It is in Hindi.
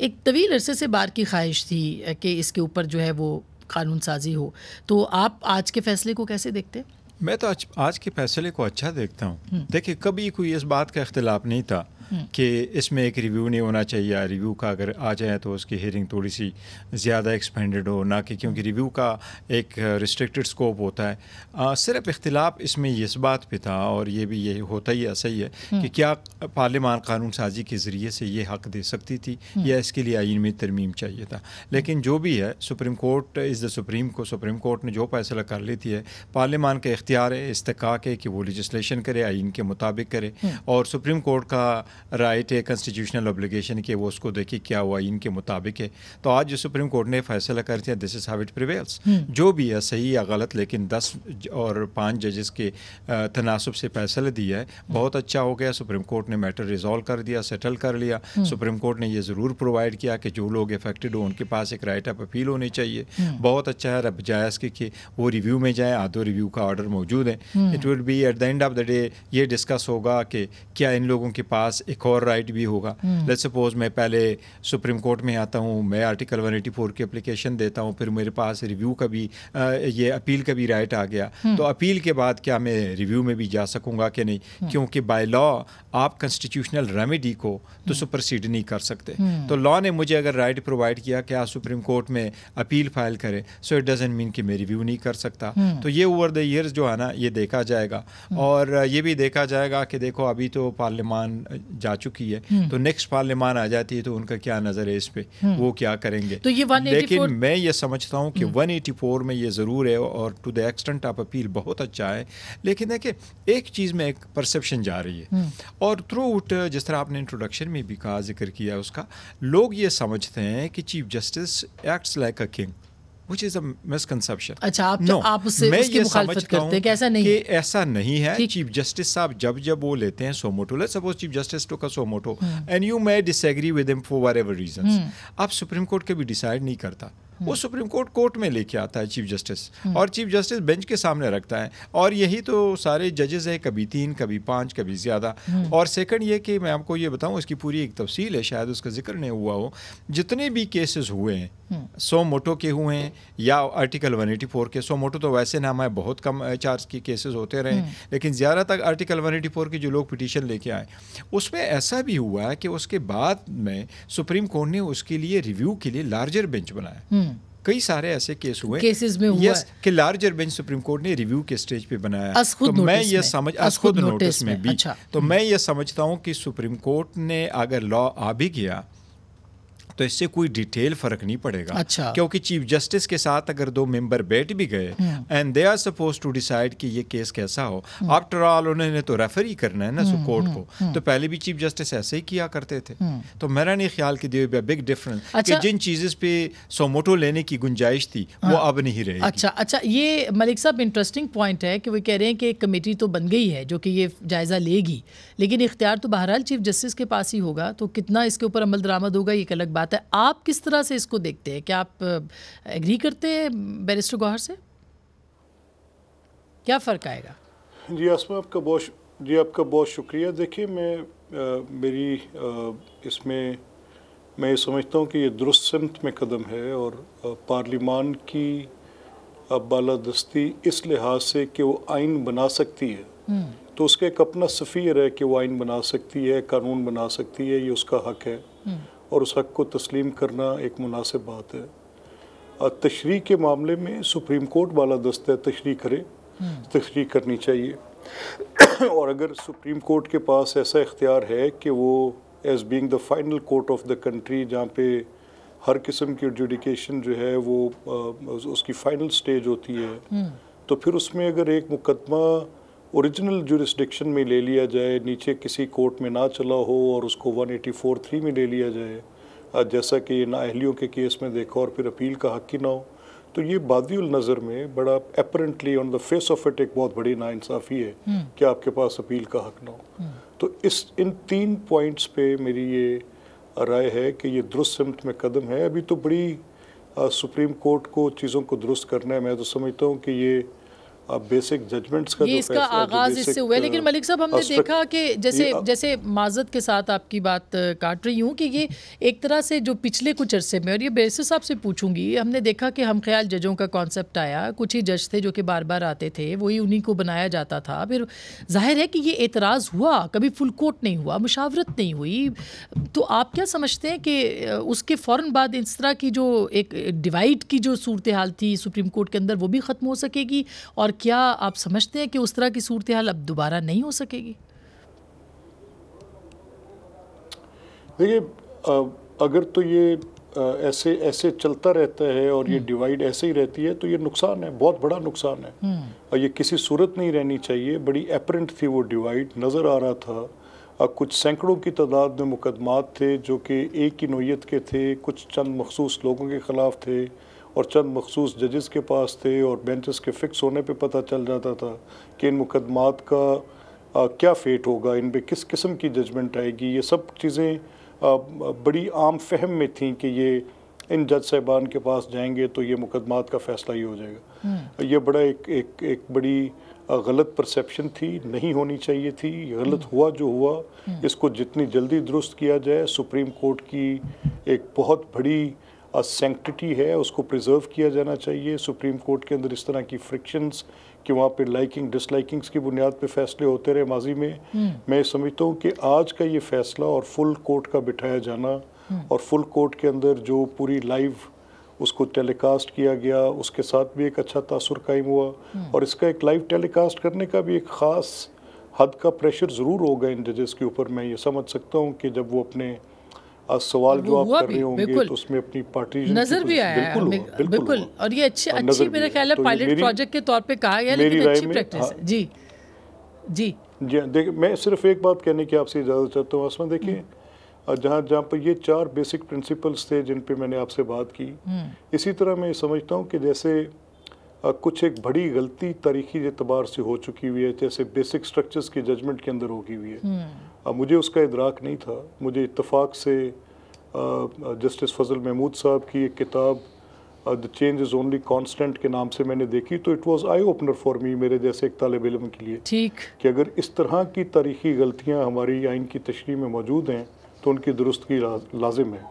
एक तवील अरसे से बार की ख्वाहिश थी कि इसके ऊपर जो है वो कानून साजी हो तो आप आज के फैसले को कैसे देखते हैं मैं तो आज आज के फैसले को अच्छा देखता हूँ हम्म। देखिए कभी कोई इस बात का इख्तलाफ नहीं था कि इसमें एक रिव्यू नहीं होना चाहिए या रिव्यू का अगर आ जाए तो उसकी हेयरिंग थोड़ी सी ज़्यादा एक्सपेंडेड हो ना कि क्योंकि रिव्यू का एक रिस्ट्रिक्टेड स्कोप होता है आ, सिर्फ इख्तलाफ इसमें इस बात पर था और ये भी यही होता ही ऐसा ही है हम्म। कि क्या पार्लिमान कानून साजी के ज़रिए से ये हक दे सकती थी हम्म। या इसके लिए आइन में तरमीम चाहिए था लेकिन जो भी है सुप्रीम कोर्ट इस द सुप्रीम को सुप्रीम कोर्ट ने जो फैसला कर लेती है पार्लिमान का इख्तियार है इस्तक है कि वो लेजिस्लेशन करे आइन के मुताबिक करे हम्म। और सुप्रीम कोर्ट का राइट है कॉन्स्टिट्यूशनल ऑब्लिगेशन के वो उसको देखे क्या हुआ इनके मुताबिक है तो आज जो सुप्रीम कोर्ट ने फैसला कर दिया this is how it prevails जो भी है सही या गलत लेकिन दस और पाँच जजेस के तनासब से फैसला दिया है हम्म। बहुत अच्छा हो गया सुप्रीम कोर्ट ने मैटर रिजॉल्व कर दिया सेटल कर लिया हम्म। सुप्रीम कोर्ट ने ये ज़रूर प्रोवाइड किया कि जो लोग अफेक्टेड हो उनके पास एक राइट ऑफ अपील होनी चाहिए हम्म। बहुत अच्छा है रब जायज़ के कि वो रिव्यू में जाए आधो रिव्यू का ऑर्डर मौजूद है it will be at the end of the day ये डिस्कस होगा कि क्या इन लोगों के पास एक और राइट भी होगा लेट हम्म। सपोज मैं पहले सुप्रीम कोर्ट में आता हूँ मैं आर्टिकल 184 की अप्लीकेशन देता हूँ फिर मेरे पास रिव्यू का भी आ, ये अपील का भी राइट आ गया हम्म। तो अपील के बाद क्या मैं रिव्यू में भी जा सकूँगा कि नहीं हम्म। क्योंकि बाय लॉ आप कॉन्स्टिट्यूशनल रेमेडी को तो सुपरसीड नहीं कर सकते तो लॉ ने मुझे अगर राइट प्रोवाइड किया कि आप सुप्रीम कोर्ट में अपील फाइल करें सो इट डजेंट मीन कि मैं रिव्यू नहीं कर सकता तो ये ओवर द ईयर्स जो है ना ये देखा जाएगा और ये भी देखा जाएगा कि देखो अभी तो पार्लियामान जा चुकी है हम्म। तो नेक्स्ट पार्लियामान आ जाती है तो उनका क्या नज़र है इस पर हम्म। वो क्या करेंगे तो ये 184... लेकिन मैं ये समझता हूँ कि 184 हम्म। में ये ज़रूर है और टू द एक्सटेंट आप अपील बहुत अच्छा है लेकिन देखिए एक चीज़ में एक परसेप्शन जा रही है और थ्रू आउट जिस तरह आपने इंट्रोडक्शन में भी कहा जिक्र किया उसका लोग ये समझते हैं कि chief justice acts like a king which is a misconception. अच्छा आप no, आप उससे मैं उसकी मुखालफत करते हैं कि ऐसा नहीं कि ऐसा नहीं है चीफ जस्टिस साहब जब जब वो लेते हैं suo motu let's suppose chief justice टू का suo motu and you may disagree with him for ever reasons आप सुप्रीम कोर्ट के भी डिसाइड नहीं करता हम्म। वो सुप्रीम कोर्ट कोर्ट में लेके आता है चीफ जस्टिस हम्म। और चीफ जस्टिस बेंच के सामने रखता है और यही तो सारे जजेस है कभी तीन कभी पाँच कभी ज़्यादा हम्म। और सेकंड ये कि मैं आपको ये बताऊँ इसकी पूरी एक तफसील है शायद उसका जिक्र नहीं हुआ हो जितने भी केसेस हुए हैं सो मोटो के हुए हैं या आर्टिकल वन के सो मोटो तो वैसे ना हमारे बहुत कम चार्ज के केसेस होते रहे लेकिन ज़्यादातर आर्टिकल वन के जो लोग पिटिशन लेके आए उसमें ऐसा भी हुआ है कि उसके बाद में सुप्रीम कोर्ट ने उसके लिए रिव्यू के लिए लार्जर बेंच बनाया कई सारे ऐसे केस हुए केसेस में हुआ कि लार्जर बेंच सुप्रीम कोर्ट ने रिव्यू के स्टेज पे बनाया तो मैं ये समझ खुद नोटिस में भी अच्छा। तो मैं हम्म। ये समझता हूँ कि सुप्रीम कोर्ट ने अगर लॉ आ भी किया तो इससे कोई डिटेल फर्क नहीं पड़ेगा अच्छा क्योंकि चीफ जस्टिस के साथ अगर दो मेंबर बैठ भी गए and they are suppose to decide कि ये केस कैसा हो आफ्टर हम्म। ऑल उन्होंने तो रेफर ही करना है ना सो हम्म, कोर्ट हम्म, को तो पहले भी चीफ जस्टिस ऐसे ही किया करते थे तो मेरा नहीं ख्याल कि देर बिग डिफरेंस कि अच्छा। जिन चीजेस पे सोमोटो लेने की गुंजाइश थी वो हाँ। अब नहीं रही अच्छा अच्छा ये मलिक साहब इंटरेस्टिंग पॉइंट है कि वो कह रहे हैं कि एक कमेटी तो बन गई है जो कि ये जायज़ा लेगी लेकिन इख्तियार तो बहरहाल चीफ जस्टिस के पास ही होगा तो कितना इसके ऊपर अमल दरामद होगा ये एक अलग बात बात है आप किस तरह से इसको देखते हैं क्या आप एग्री करते हैं बैरिस्टर गौहर से क्या फ़र्क आएगा जी आसमा आपका बहुत जी आपका बहुत शुक्रिया देखिए मैं आ, मेरी आ, इसमें मैं ये समझता हूँ कि ये दुरुस्त सिमत में कदम है और पार्लिमान की बालादस्ती इस लिहाज से कि वो आइन बना सकती है हम्म। तो उसका एक अपना सफ़ीर है कि वो आइन बना सकती है कानून बना सकती है ये उसका हक है हम्म। और उस हक़ को तस्लीम करना एक मुनासिब बात है तशरी के मामले में सुप्रीम कोर्ट वाला दस्त है तशरी करे हम्म। तशरी करनी चाहिए और अगर सुप्रीम कोर्ट के पास ऐसा इख्तियार है कि वो as being the final court of the country जहाँ पे हर किस्म की एडजुडिकेशन जो है वो आ, उसकी फ़ाइनल स्टेज होती है हम्म। तो फिर उसमें अगर एक मुकदमा ओरिजिनल जुरिस्डिक्शन में ले लिया जाए नीचे किसी कोर्ट में ना चला हो और उसको 184 थ्री में ले लिया जाए जैसा कि अहलियों के केस में देखो और फिर अपील का हक ही ना हो तो ये बादील नज़र में बड़ा apparently on the face of it एक बहुत बड़ी नाइंसाफ़ी है हम्म। कि आपके पास अपील का हक ना हो हम्म। तो इस इन तीन पॉइंट्स पे मेरी ये राय है कि ये दुरुस्त सिमत में कदम है अभी तो बड़ी सुप्रीम कोर्ट को चीज़ों को दुरुस्त करना है मैं तो समझता हूँ कि ये अब बेसिक जजमेंट्स का ये इसका आगाज इससे हुआ है लेकिन uh, मलिक साहब हमने देखा कि जैसे uh, जैसे माजत के साथ आपकी बात uh, काट रही हूँ कि ये एक तरह से जो पिछले कुछ अरसे में और ये बेसिस साहब से पूछूंगी हमने देखा कि हम ख्याल जजों का कॉन्सेप्ट आया कुछ ही जज थे जो कि बार बार आते थे वही उन्हीं को बनाया जाता था फिर जाहिर है कि ये एतराज़ हुआ कभी फुल कोर्ट नहीं हुआ मुशावरत नहीं हुई तो आप क्या समझते हैं कि उसके फ़ौर बाद इस तरह की जो एक डिवाइड की जो सूरत हाल थी सुप्रीम कोर्ट के अंदर वो भी ख़त्म हो सकेगी और और क्या आप समझते हैं कि उस तरह की सूरत हाल अब दोबारा नहीं हो सकेगी देखिए अगर तो ये ऐसे ऐसे चलता रहता है और ये हम्म। डिवाइड ऐसे ही रहती है तो ये नुकसान है बहुत बड़ा नुकसान है हम्म। और ये किसी सूरत नहीं रहनी चाहिए बड़ी अपरेंट थी वो डिवाइड नज़र आ रहा था कुछ सैकड़ों की तादाद में मुकदमात थे जो कि एक ही नोयत के थे कुछ चंद मखसूस लोगों के ख़िलाफ़ थे और चंद मखसूस जजेस के पास थे और बेंचेस के फिक्स होने पे पता चल जाता था कि इन मुकदमात का आ, क्या फेट होगा इन पर किस किस्म की जजमेंट आएगी ये सब चीज़ें बड़ी आम फहम में थी कि ये इन जज साहबान के पास जाएंगे तो ये मुकदमात का फ़ैसला ही हो जाएगा हम्म। ये बड़ा एक एक एक बड़ी गलत परसेप्शन थी नहीं होनी चाहिए थी गलत हुआ जो हुआ हम्म। इसको जितनी जल्दी दुरुस्त किया जाए सुप्रीम कोर्ट की एक बहुत बड़ी सेंक्टिटी है उसको प्रिजर्व किया जाना चाहिए सुप्रीम कोर्ट के अंदर इस तरह की फ्रिक्शंस कि वहाँ पे लाइकिंग डिसलाइकिंग्स की बुनियाद पे फैसले होते रहे माजी में हम्म। मैं समझता हूँ कि आज का ये फैसला और फुल कोर्ट का बिठाया जाना हम्म। और फुल कोर्ट के अंदर जो पूरी लाइव उसको टेलीकास्ट किया गया उसके साथ भी एक अच्छा तासर कायम हुआ हम्म। और इसका एक लाइव टेलीकास्ट करने का भी एक ख़ास हद का प्रेशर ज़रूर होगा इन जजेस के ऊपर मैं ये समझ सकता हूँ कि जब वो अपने आज सवाल जो आप कर रहे होंगे तो उसमें अपनी पार्टी नजर भी आया बिल्कुल बिल्कुल, बिल्कुल और ये अच्छी अच्छी मेरे ख्याल है पायलट तो प्रोजेक्ट के तौर पे कहा गया लेकिन अच्छी प्रैक्टिस है हाँ। जी जी जी देख मैं सिर्फ एक बात कहने की आपसे इजाज़त चाहता हूँ आसमान देखिए हम्म। जहाँ जहाँ पर ये चार बेसिक प्रिंसिपल्स थे जिन पे मैंने आपसे बात की हम्म। इसी तरह मैं समझता हूँ कि जैसे कुछ एक बड़ी गलती तारीखी एतबार से हो चुकी हुई है जैसे बेसिक स्ट्रक्चर्स की जजमेंट के अंदर होगी हुई है हम्म। अब मुझे उसका इदराक नहीं था मुझे इतफाक़ से जस्टिस फजल महमूद साहब की एक किताब the change is only constant के नाम से मैंने देखी तो it was eye opener for me मेरे जैसे एक तालब इलम के लिए ठीक कि अगर इस तरह की तारीखी गलतियाँ हमारी आइन की तशरी में मौजूद हैं तो उनकी दुरुस्तगी लाजिम है